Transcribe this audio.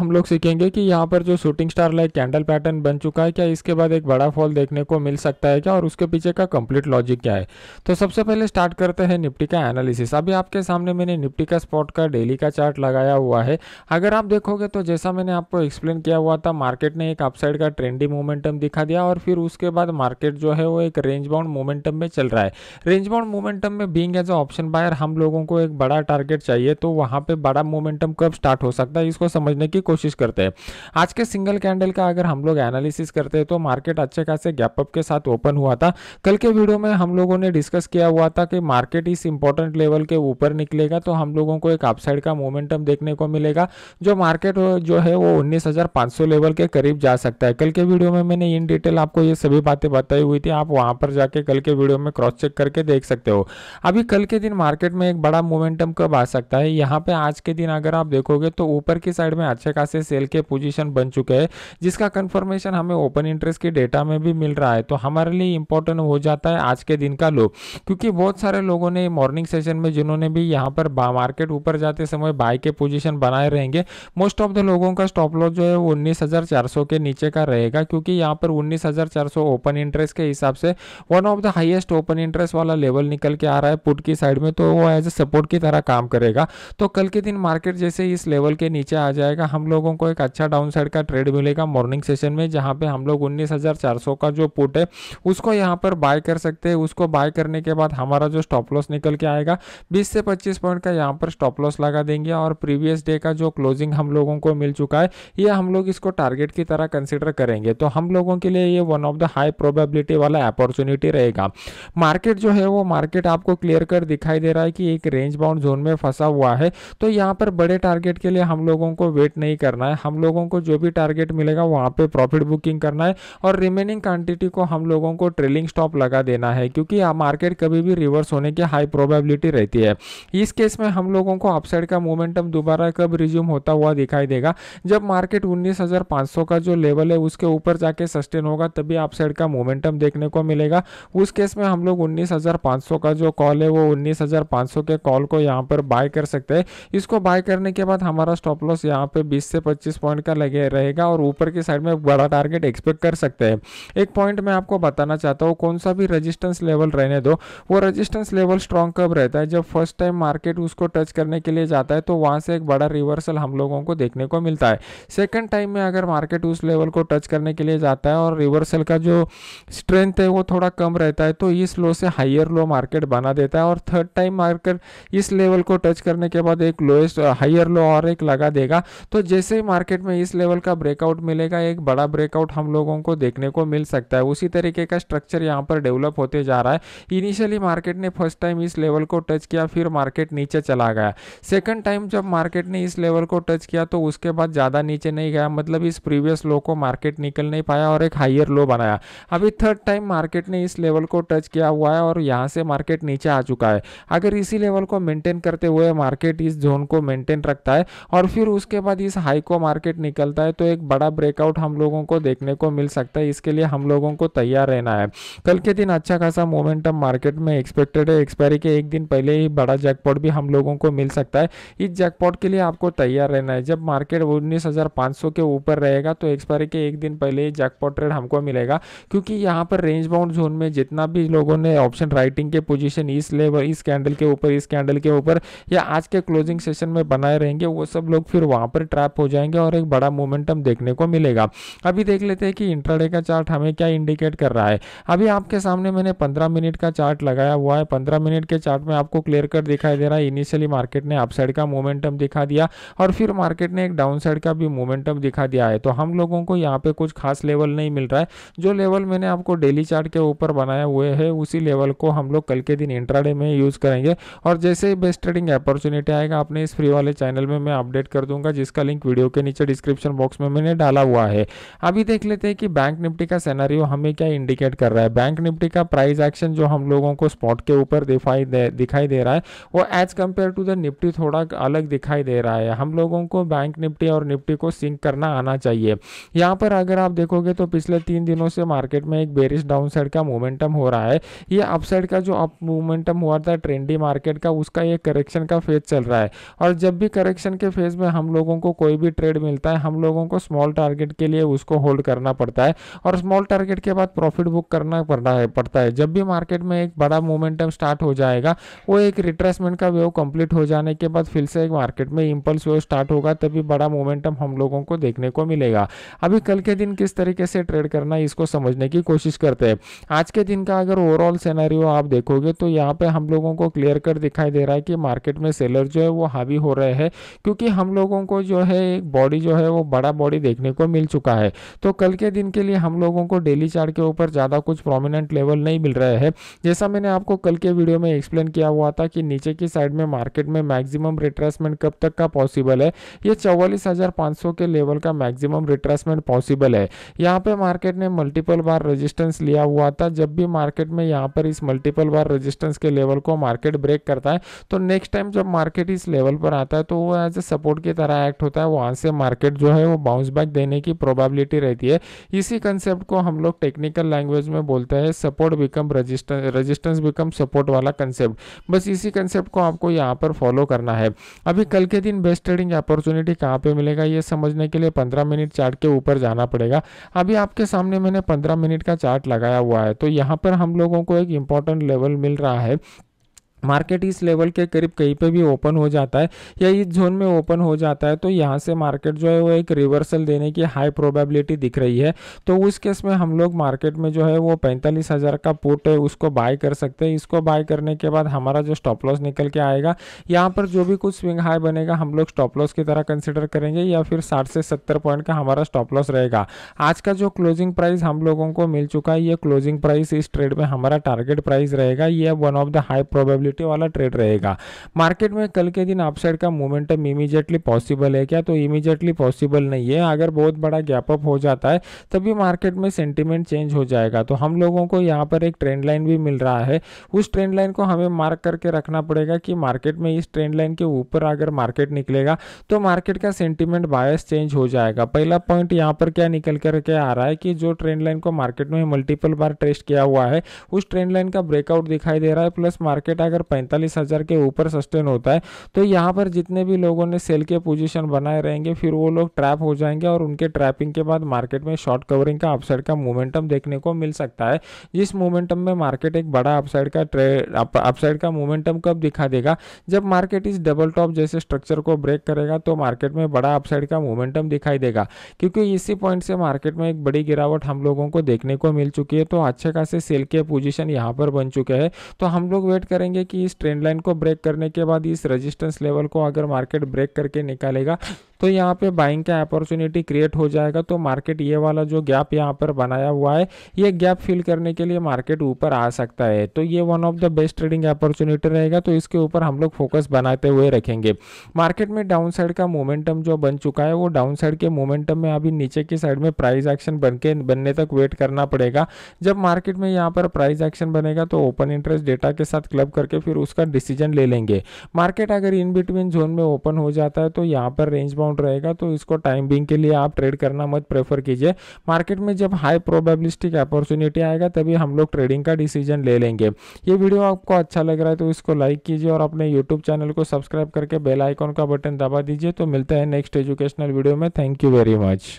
हम लोग सीखेंगे कि यहाँ पर जो shooting star like candle pattern बन चुका है क्या इसके बाद एक बड़ा फॉल देखने को मिल सकता है क्या और उसके पीछे का कंप्लीट लॉजिक क्या है तो सबसे पहले स्टार्ट करते हैं निफ्टी का एनालिसिस अभी आपके सामने मैंने निफ्टी का स्पॉट का डेली का चार्ट लगाया हुआ है अगर आप देखोगे तो जैसा मैंने आपको एक्सप्लेन किया हुआ था मार्केट ने एक अपसाइड का ट्रेंडी मोमेंटम दिखा दिया और फिर उसके बाद मार्केट जो है वो एक रेंज बाउंड मोमेंटम में चल रहा है रेंज बाउंड मोमेंटम में being as a option buyer हम लोगों को एक बड़ा टारगेट चाहिए तो वहाँ पर बड़ा मोमेंटम कब स्टार्ट हो सकता है इसको समझने की कोशिश करते हैं आज के सिंगल कैंडल का अगर हम लोग एनालिसिस करते हैं तो मार्केट अच्छे खासे गैपअप के साथ ओपन हुआ था कल के वीडियो में हम लोगों ने डिस्कस किया हुआ था कि मार्केट इस इंपॉर्टेंट लेवल के ऊपर निकलेगा तो हम लोगों को एक अपसाइड का मोमेंटम देखने को मिलेगा जो मार्केट जो है वो उन्नीस लेवल के करीब जा सकता है कल के वीडियो में मैंने इन डिटेल आपको ये सभी बातें बताई हुई थी आप वहां पर जाके कल के वीडियो में क्रॉस चेक करके देख सकते हो अभी कल के दिन मार्केट में एक बड़ा मोमेंटम कब आ सकता है यहाँ पे आज के दिन अगर आप देखोगे तो ऊपर की साइड में अच्छे खासे सेल के पोजीशन बन चुके हैं जिसका कंफर्मेशन हमें ओपन इंटरेस्ट के डेटा में भी मिल रहा है तो हमारे लिए इंपॉर्टेंट हो जाता है आज के दिन का लो क्योंकि बहुत सारे लोगों ने मॉर्निंग सेशन में जिन्होंने भी यहाँ पर मार्केट ऊपर जाते समय बाय के पोजिशन बनाए रहेंगे मोस्ट ऑफ द लोगों का स्टॉप लॉस जो है उन्नीस के नीचे का रहेगा क्योंकि यहाँ पर उन्नीस ओपन इंटरेस्ट के हिसाब से one of the highest open interest वाला लेवल निकल के आ रहा है पुट की साइड में तो वो एज ए सपोर्ट की तरह काम करेगा तो कल के दिन मार्केट जैसे इस लेवल के नीचे आ जाएगा हम लोगों को एक अच्छा डाउन साइड का ट्रेड मिलेगा मॉर्निंग सेशन में जहाँ पे हम लोग 19,400 का जो पुट है उसको यहाँ पर बाय कर सकते हैं उसको बाय करने के बाद हमारा जो स्टॉप लॉस निकल के आएगा 20 से 25 पॉइंट का यहाँ पर स्टॉप लॉस लगा देंगे और प्रीवियस डे का जो क्लोजिंग हम लोगों को मिल चुका है ये हम लोग इसको टारगेट की तरह कंसिडर करेंगे तो हम लोगों के लिए ये one of the high probability वाला अपॉर्चुनिटी रहेगा मार्केट जो है वो मार्केट आपको क्लियर कर दिखाई दे रहा है कि एक रेंज बाउंड जोन में फंसा हुआ है तो यहाँ पर बड़े टारगेट के लिए हम लोगों को वेट नहीं नहीं करना है हम लोगों को जो भी टारगेट मिलेगा वहाँ पे प्रॉफिट बुकिंग करना है और रिमेनिंग क्वांटिटी को हम लोगों को ट्रेलिंग स्टॉप लगा देना है क्योंकि मार्केट कभी भी रिवर्स होने की हाई प्रोबेबिलिटी रहती है इस केस में हम लोगों को अपसाइड का मोमेंटम दोबारा कब रिज्यूम होता हुआ दिखाई देगा जब मार्केट उन्नीस का जो लेवल है उसके ऊपर जाके सस्टेन होगा तभी अपसाइड का मोमेंटम देखने को मिलेगा उस केस में हम लोग उन्नीस का जो कॉल है वो उन्नीस के कॉल को यहाँ पर बाय कर सकते हैं इसको बाय करने के बाद हमारा स्टॉप लॉस यहाँ पे बीस से 25 पॉइंट का लगे रहेगा और ऊपर की साइड में बड़ा टारगेट एक्सपेक्ट कर सकते हैं एक पॉइंट मैं आपको बताना चाहता हूँ कौन सा भी रजिस्टेंस लेवल रहने दो वो रजिस्टेंस लेवल स्ट्रॉन्ग कब रहता है जब फर्स्ट टाइम मार्केट उसको टच करने के लिए जाता है तो वहाँ से एक बड़ा रिवर्सल हम लोगों को देखने को मिलता है सेकेंड टाइम में अगर मार्केट उस लेवल को टच करने के लिए जाता है और रिवर्सल का जो स्ट्रेंथ है वो थोड़ा कम रहता है तो इस लो से हाइयर लो मार्केट बना देता है और थर्ड टाइम मार्केट इस लेवल को टच करने के बाद एक लोएस्ट हाइयर लो और एक लगा देगा तो जैसे जैसे ही मार्केट में इस लेवल का ब्रेकआउट मिलेगा एक बड़ा ब्रेकआउट हम लोगों को देखने को मिल सकता है उसी तरीके का स्ट्रक्चर यहाँ पर डेवलप होते जा रहा है इनिशियली मार्केट ने फर्स्ट टाइम इस लेवल को टच किया फिर मार्केट नीचे चला गया सेकंड टाइम जब मार्केट ने इस लेवल को टच किया तो उसके बाद ज़्यादा नीचे नहीं गया मतलब इस प्रीवियस लो को मार्केट निकल नहीं पाया और एक हाइयर लो बनाया अभी थर्ड टाइम मार्केट ने इस लेवल को टच किया हुआ है और यहाँ से मार्केट नीचे आ चुका है अगर इसी लेवल को मेंटेन करते हुए मार्केट इस जोन को मेंटेन रखता है और फिर उसके बाद इस हाई को मार्केट निकलता है तो एक बड़ा ब्रेकआउट हम लोगों को देखने को मिल सकता है इसके लिए हम लोगों को तैयार रहना है कल के दिन अच्छा खासा मोमेंटम मार्केट में एक्सपेक्टेड है एक्सपायरी के एक दिन पहले ही बड़ा जैकपॉट भी हम लोगों को मिल सकता है इस जैकपॉट के लिए आपको तैयार रहना है जब मार्केट उन्नीस के ऊपर रहेगा तो एक्सपायरी के एक दिन पहले ही जैकपॉट ट्रेड हमको मिलेगा क्योंकि यहाँ पर रेंज बाउंड जोन में जितना भी लोगों ने ऑप्शन राइटिंग के पोजिशन इस लेवल इस कैंडल के ऊपर इस कैंडल के ऊपर या आज के क्लोजिंग सेशन में बनाए रहेंगे वो सब लोग फिर वहाँ पर ट्रैप हो जाएंगे और एक बड़ा मोमेंटम देखने को मिलेगा अभी देख लेते हैं कि इंट्राडे का चार्ट हमें क्या इंडिकेट कर रहा है अभी आपके सामने मैंने पंद्रह मिनट का चार्ट लगाया हुआ है पंद्रह मिनट के चार्ट में आपको क्लियर कट दिखाई दे रहा है इनिशियली मार्केट ने अपसाइड का मोमेंटम दिखा दिया और फिर मार्केट ने एक डाउनसाइड का भी मोमेंटम दिखा दिया है तो हम लोगों को यहाँ पे कुछ खास लेवल नहीं मिल रहा है जो लेवल मैंने आपको डेली चार्ट के ऊपर बनाया हुए है उसी लेवल को हम लोग कल के दिन इंट्राडे में यूज़ करेंगे और जैसे ही बेस्ट ट्रेडिंग अपॉर्चुनिटी आएगा अपने इस फ्री वाले चैनल में मैं अपडेट कर दूंगा जिसका लिंक लिंक वीडियो के नीचे डिस्क्रिप्शन बॉक्स में मैंने डाला हुआ है अभी देख लेते हैं कि बैंक निफ्टी का सेनारियो हमें क्या इंडिकेट कर रहा है बैंक निफ्टी का प्राइस एक्शन जो हम लोगों को स्पॉट के ऊपर दिखाई दे दिखाई दे रहा है वो as compare to the Nifty थोड़ा अलग दिखाई दे रहा है हम लोगों को बैंक निफ्टी और निफ्टी को सिंक करना आना चाहिए यहाँ पर अगर आप देखोगे तो पिछले तीन दिनों से मार्केट में एक बेरिश डाउन का मोमेंटम हो रहा है ये अपसाइड का जो अप मोमेंटम हुआ था ट्रेंडी मार्केट का उसका ये करेक्शन का फेज चल रहा है और जब भी करेक्शन के फेज में हम लोगों को कोई भी ट्रेड मिलता है हम लोगों को स्मॉल टारगेट के लिए उसको होल्ड करना पड़ता है और स्मॉल टारगेट के बाद प्रॉफिट बुक करना पड़ता है पड़ता है जब भी मार्केट में एक बड़ा मोमेंटम स्टार्ट हो जाएगा वो एक रिट्रेसमेंट का वेव कंप्लीट हो जाने के बाद फिर से एक मार्केट में इम्पल्स वेव स्टार्ट होगा तभी बड़ा मोमेंटम हम लोगों को देखने को मिलेगा अभी कल के दिन किस तरीके से ट्रेड करना है इसको समझने की कोशिश करते हैं आज के दिन का अगर ओवरऑल सेनारियो आप देखोगे तो यहाँ पर हम लोगों को क्लियर कट दिखाई दे रहा है कि मार्केट में सेलर जो है वो हावी हो रहे हैं क्योंकि हम लोगों को जो है है एक बॉडी जो है वो बड़ा बॉडी देखने को मिल चुका है तो कल के दिन के लिए हम लोगों को डेली चार्ट के ऊपर ज़्यादा कुछ प्रोमिनेंट लेवल नहीं मिल रहे हैं जैसा मैंने आपको कल के वीडियो में एक्सप्लेन किया हुआ था कि नीचे की साइड में मार्केट में मैक्सिमम रिट्रेसमेंट कब तक का पॉसिबल है ये चौवालीस के लेवल का मैक्सिमम रिट्रेसमेंट पॉसिबल है यहाँ पे मार्केट ने मल्टीपल बार रजिस्टेंस लिया हुआ था जब भी मार्केट में यहाँ पर इस मल्टीपल बार रजिस्टेंस के लेवल को मार्केट ब्रेक करता है तो नेक्स्ट टाइम जब मार्केट इस लेवल पर आता है तो वो एज ए सपोर्ट की तरह एक्ट होता है है वहाँ से मार्केट जो है वो बाउंस बैक देने की प्रोबेबिलिटी रहती है इसी कंसेप्ट को हम लोग टेक्निकल लैंग्वेज में बोलते हैं support become resistance resistance become support वाला कंसेप्ट बस इसी कंसेप्ट को आपको यहाँ पर फॉलो करना है अभी कल के दिन बेस्ट ट्रेडिंग अपॉर्चुनिटी कहाँ पर मिलेगा ये समझने के लिए पंद्रह मिनट चार्ट के ऊपर जाना पड़ेगा अभी आपके सामने मैंने पंद्रह मिनट का चार्ट लगाया हुआ है तो यहाँ पर हम लोगों को एक इंपॉर्टेंट लेवल मिल रहा है मार्केट इस लेवल के करीब कहीं पे भी ओपन हो जाता है या इस जोन में ओपन हो जाता है तो यहाँ से मार्केट जो है वो एक रिवर्सल देने की हाई प्रोबेबिलिटी दिख रही है तो उस केस में हम लोग मार्केट में जो है वो पैंतालीस हज़ार का पुट है उसको बाय कर सकते हैं इसको बाय करने के बाद हमारा जो स्टॉप लॉस निकल के आएगा यहाँ पर जो भी कुछ स्विंग हाई बनेगा हम लोग स्टॉप लॉस की तरह कंसिडर करेंगे या फिर साठ से सत्तर पॉइंट का हमारा स्टॉप लॉस रहेगा आज का जो क्लोजिंग प्राइस हम लोगों को मिल चुका है ये क्लोजिंग प्राइस इस ट्रेड में हमारा टारगेट प्राइस रहेगा ये one of the high probability positive वाला ट्रेड रहेगा मार्केट में कल के दिन अपसाइड का मोमेंटम इमीजिएटली पॉसिबल है क्या तो इमीजिएटली पॉसिबल नहीं है अगर बहुत बड़ा गैप अप हो जाता है तभी मार्केट में सेंटिमेंट चेंज हो जाएगा तो हम लोगों को यहाँ पर एक ट्रेंड लाइन भी मिल रहा है उस ट्रेंड लाइन को हमें मार्क करके रखना पड़ेगा कि मार्केट में इस ट्रेंड लाइन के ऊपर अगर मार्केट निकलेगा तो मार्केट का सेंटिमेंट बायस चेंज हो जाएगा पहला पॉइंट यहाँ पर क्या निकल करके आ रहा है कि जो ट्रेंड लाइन को मार्केट में मल्टीपल बार टेस्ट किया हुआ है उस ट्रेंड लाइन का ब्रेकआउट दिखाई दे रहा है प्लस मार्केट अगर अगर पैंतालीस हज़ार के ऊपर सस्टेन होता है तो यहाँ पर जितने भी लोगों ने सेल के पोजीशन बनाए रहेंगे फिर वो लोग ट्रैप हो जाएंगे और उनके ट्रैपिंग के बाद मार्केट में शॉर्ट कवरिंग का अपसाइड का मोमेंटम देखने को मिल सकता है जिस मोमेंटम में मार्केट एक बड़ा अपसाइड का ट्रेड अपसाइड का मोमेंटम कब दिखा देगा जब मार्केट इस डबल टॉप जैसे स्ट्रक्चर को ब्रेक करेगा तो मार्केट में बड़ा अपसाइड का मोमेंटम दिखाई देगा क्योंकि इसी पॉइंट से मार्केट में एक बड़ी गिरावट हम लोगों को देखने को मिल चुकी है तो अच्छे खासे सेल के पोजिशन यहाँ पर बन चुके हैं तो हम लोग वेट करेंगे कि इस ट्रेंड लाइन को ब्रेक करने के बाद इस रेजिस्टेंस लेवल को अगर मार्केट ब्रेक करके निकालेगा तो यहाँ पे बाइंग का अपॉर्चुनिटी क्रिएट हो जाएगा तो मार्केट ये वाला जो गैप यहाँ पर बनाया हुआ है ये गैप फिल करने के लिए मार्केट ऊपर आ सकता है तो ये one of the best trading opportunity रहेगा तो इसके ऊपर हम लोग फोकस बनाते हुए रखेंगे मार्केट में डाउन साइड का मोमेंटम जो बन चुका है वो डाउन साइड के मोमेंटम में अभी नीचे की साइड में प्राइज एक्शन बन के बनने तक वेट करना पड़ेगा जब मार्केट में यहाँ पर प्राइज एक्शन बनेगा तो ओपन इंटरेस्ट डेटा के साथ क्लब करके फिर उसका डिसीजन ले लेंगे मार्केट अगर इन बिटवीन जोन में ओपन हो जाता है तो यहाँ पर रेंज बाउंड कंपाउंड रहेगा तो इसको टाइम बिंग के लिए आप ट्रेड करना मत प्रेफर कीजिए मार्केट में जब हाई प्रोबेबिलिस्टिक अपॉर्चुनिटी आएगा तभी हम लोग ट्रेडिंग का डिसीजन ले लेंगे ये वीडियो आपको अच्छा लग रहा है तो इसको लाइक कीजिए और अपने यूट्यूब चैनल को सब्सक्राइब करके बेल आइकॉन का बटन दबा दीजिए तो मिलता है नेक्स्ट एजुकेशनल वीडियो में थैंक यू वेरी मच